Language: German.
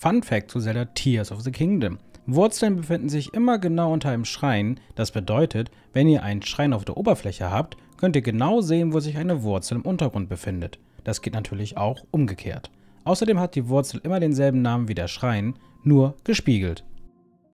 Fun Fact zu Zelda Tears of the Kingdom. Wurzeln befinden sich immer genau unter einem Schrein, das bedeutet, wenn ihr einen Schrein auf der Oberfläche habt, könnt ihr genau sehen, wo sich eine Wurzel im Untergrund befindet. Das geht natürlich auch umgekehrt. Außerdem hat die Wurzel immer denselben Namen wie der Schrein, nur gespiegelt.